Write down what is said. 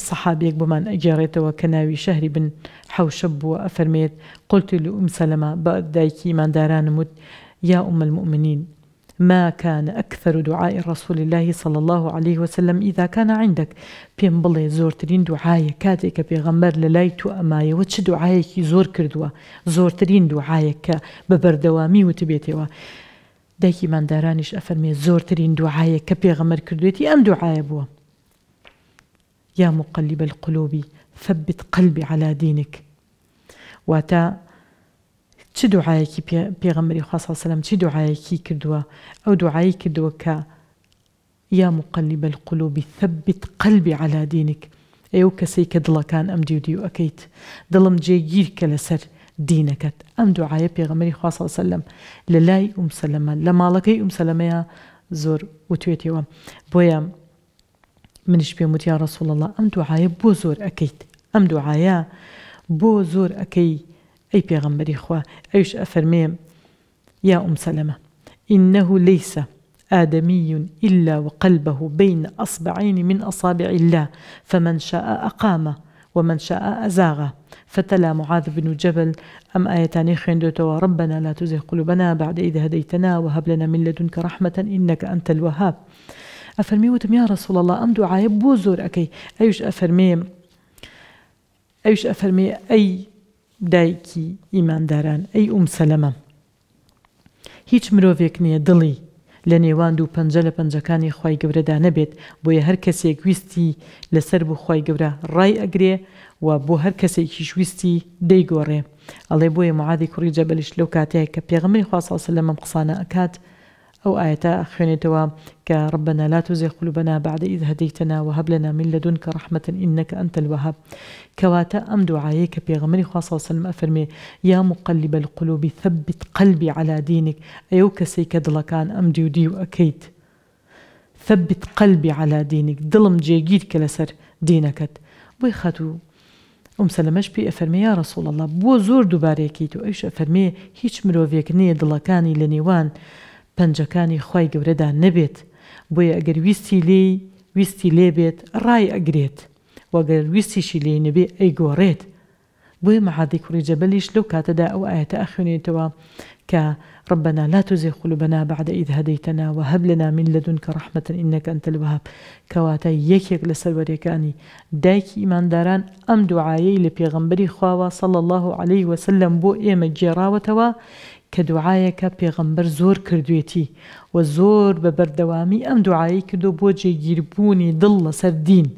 الصحابيك بمان اجاريت وكناوي شهري بن حوشب وافرميت قلت لأم سلمة بدايكي من داران مد يا أم المؤمنين ما كان أكثر دعاء رسول الله صلى الله عليه وسلم إذا كان عندك بيم بڵێ زۆرترین دوعاە کاتێک کە پێغەمبەر لە وش دعاية ئەمایەوە چ دوعاەکی زۆر کردووە زۆرترین دوعاەکە بە بەردەوامی وتبێتەوە. دایکی مادارانیش ئەفەرمێ زۆرترین دوعاە کە پێغەمەر کردوێتی يا مقلب القلوب ثبت قلبي على دينك واتا تش دعايكي بيغمري خاصة سلام تش كدوا أو دعايك كدوكا يا مقلب القلوب ثبت قلبي على دينك أيو كسيك دلا كان أم ديو ديو أكيت دلم جي كالسر دينك أم دعاية بيغمري خاصة سلام للاي أم سلمان لما لكي أم سلمان زور وتويتيوا بويام منش بيموت يا رسول الله ام دعايا بوزور اكيد ام دعايا بوزور اكيد اي بيغمبر اخوة ايش افرميم يا ام سلمة إنه ليس آدمي إلا وقلبه بين أصبعين من أصابع الله فمن شاء أقام ومن شاء أزاغ فتلا معاذ بن جبل أم آيتان خندتوا ربنا لا تزغ قلوبنا بعد إذ هديتنا وهب لنا من لدنك رحمة إنك أنت الوهاب ئەفەرمی وتم یا ڕسوڵ الله ئەم دوعاە بۆ زۆر ئەەکەی ئەوش ئەفەرمێ ئەوش ئەفەرمێ ئەی دایکی ئیمانداران ئەی ئومسەلەمە هیچ مرۆڤێک نییە دڵی لە نێوان و پەنجە لە پەنجەکانی خی گەورەدا نەبێت بۆیە هەر کەسێک ویستی لەسەر بۆ خی گەورە ڕای ئەگرێ و بۆ هەر کەسێکی شویستی دەیگۆڕێ ئەڵێ بۆیە معادی کوڕی جەبلیش لەو کاتەیە کە پێغمەی خواسەوسە لەمەم قسانە ئەکات أو آيتا خوێنێتەوە کە كربنا لا تزغ قلوبنا بعد إذ هديتنا وهب لنا من لدنك رحمة إنك أنت الوهاب كواتا أم دعائك دوعاەیە غمري خاصة وسلم أفرمي يا مقلب القلوب ثبت قلبي على دينك أيوك کەسێک کە أم ديودي وأكيد ثبت قلبي على دينك ظلم جێگیر کە دينك ويخاتو أم سلمش بي أفرمي يا رسول الله بوزور زۆر دووبارێکیت أيش أفرمي هيش هیچ مرۆڤێک نییە لنيوان پەنجەکانی خی گەورەدا نەبێت بۆیە ئەگەر ویستی لێ ویستی لێبێت ڕای ئەگرێت وەگەر ویستیشی لێ نەبێ ئەیگۆڕێت بۆی مەحادی کوڕی جەبەلیش لەو کاتەدا ئەو ئاەتە ئەخوێنێتەوە کە ربنا لا تزغ قلوبنا بعد إذ هديتنا وهب لنا من لدنك رحمة إنك أنت الوهاب كواتا يكيك لسروريكاني دايك إيمان داران أم دعايي لبيغمبري خواوا صلى الله عليه وسلم بو إيمة جراوتوا کە دوعاەکە پێغەمبەر زۆر کردوێتی و زۆر بە بەردەوامی ئەم دوعایی کردو بۆ جێگیربوونی دڵ لەسەر دین.